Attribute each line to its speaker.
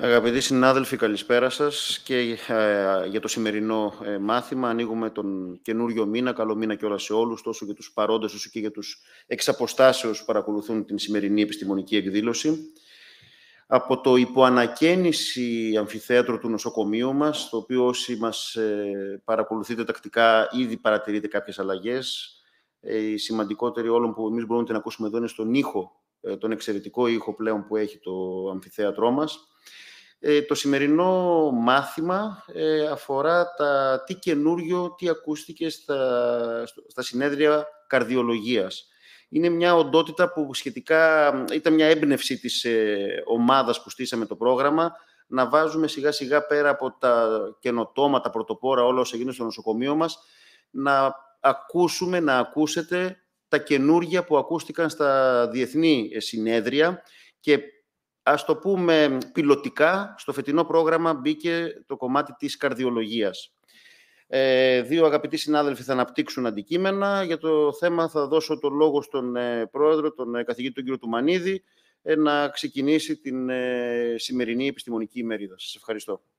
Speaker 1: Αγαπητοί συνάδελφοι, καλησπέρα σας και ε, για το σημερινό ε, μάθημα. Ανοίγουμε τον καινούριο μήνα, καλό μήνα και όλα σε όλους, τόσο για τους παρόντες όσο και για τους εξαποστάσεως που παρακολουθούν την σημερινή επιστημονική εκδήλωση. Από το υποανακαίνιση αμφιθέατρο του νοσοκομείου μας, το οποίο όσοι μας ε, παρακολουθείτε τακτικά ήδη παρατηρείτε κάποιες αλλαγές. Η σημαντικότερη όλων που εμείς μπορούμε να την ακούσουμε εδώ είναι στον ήχο, τον εξαιρετικό ήχο πλέον που έχει το αμφιθέατρό μας. Ε, το σημερινό μάθημα ε, αφορά τα, τι καινούριο, τι ακούστηκε στα, συνέδρια καρδιολογίας. Είναι μια οντότητα που σχετικά ήταν μια έμπνευση της ε, ομάδας που στήσαμε το πρόγραμμα να βάζουμε σιγά σιγά πέρα από τα καινοτόμα, τα πρωτοπόρα, όλα όσα γίνονται στο νοσοκομείο μας, να ακούσουμε, να ακούσετε τα καινούργια που ακούστηκαν στα διεθνή ε, συνέδρια και ας το πούμε πιλωτικά, στο φετινό πρόγραμμα μπήκε το κομμάτι της καρδιολογίας. Ε, δύο αγαπητοί συνάδελφοι θα αναπτύξουν αντικείμενα. Για το θέμα θα δώσω το λόγο στον ε, πρόεδρο, τον ε, καθηγητή τον κύριο Τουμανίδη, ε, να ξεκινήσει την σημερινή επιστημονική ημερίδα. Σας ευχαριστώ.